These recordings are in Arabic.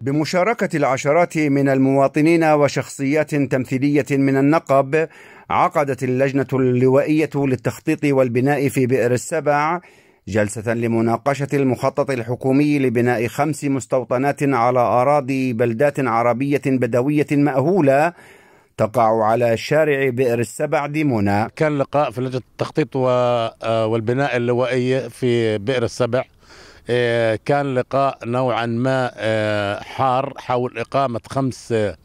بمشاركة العشرات من المواطنين وشخصيات تمثيلية من النقب عقدت اللجنة اللوائية للتخطيط والبناء في بئر السبع جلسة لمناقشة المخطط الحكومي لبناء خمس مستوطنات على أراضي بلدات عربية بدوية مأهولة تقع على شارع بئر السبع ديمونا كان لقاء في لجنة التخطيط آه، والبناء اللوائية في بئر السبع آه، كان لقاء نوعا ما آه، حار حول إقامة خمس آه،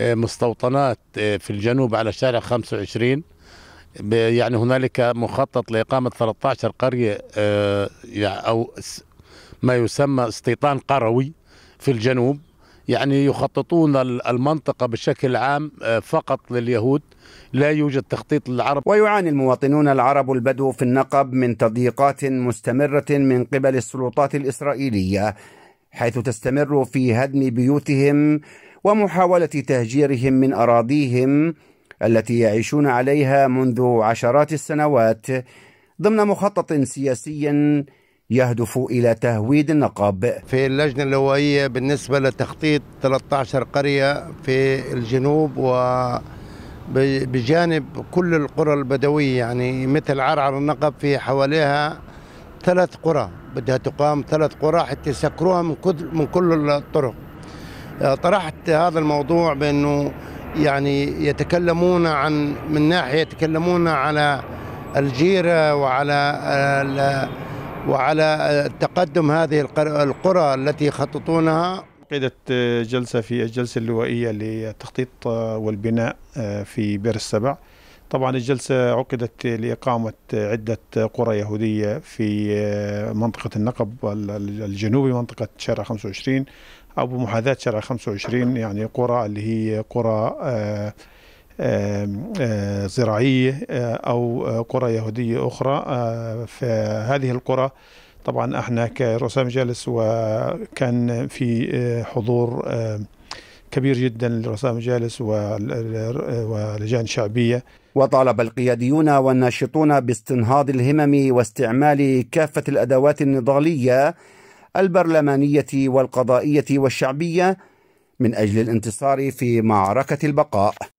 مستوطنات في الجنوب على شارع 25 يعني هنالك مخطط لإقامة 13 قرية أو ما يسمى استيطان قروي في الجنوب يعني يخططون المنطقة بشكل عام آه، فقط لليهود لا يوجد تخطيط للعرب ويعاني المواطنون العرب البدو في النقب من تضييقات مستمرة من قبل السلطات الإسرائيلية حيث تستمر في هدم بيوتهم ومحاولة تهجيرهم من أراضيهم التي يعيشون عليها منذ عشرات السنوات ضمن مخطط سياسي يهدف إلى تهويد النقب في اللجنة اللوائية بالنسبة لتخطيط 13 قرية في الجنوب و بجانب كل القرى البدوية يعني مثل عرعر النقب في حواليها ثلاث قرى بدها تقام ثلاث قرى حتى يسكروها من كل من كل الطرق آه، طرحت هذا الموضوع بانه يعني يتكلمون عن من ناحيه يتكلمون على الجيره وعلى وعلى تقدم هذه القرى التي خططونها عقدت آه، جلسة في الجلسة اللوائية للتخطيط آه، والبناء آه، في بئر السبع طبعا الجلسة عقدت لإقامة عدة قرى يهودية في منطقة النقب الجنوبي منطقة شارع 25 أو بمحاذاة شارع 25 يعني قرى اللي هي قرى آه، زراعية آه، أو آه، قرى يهودية أخرى في هذه القرى طبعا احنا كرؤساء مجالس وكان في حضور كبير جدا لرؤساء مجالس ولجان شعبيه وطالب القياديون والناشطون باستنهاض الهمم واستعمال كافه الادوات النضاليه البرلمانيه والقضائيه والشعبيه من اجل الانتصار في معركه البقاء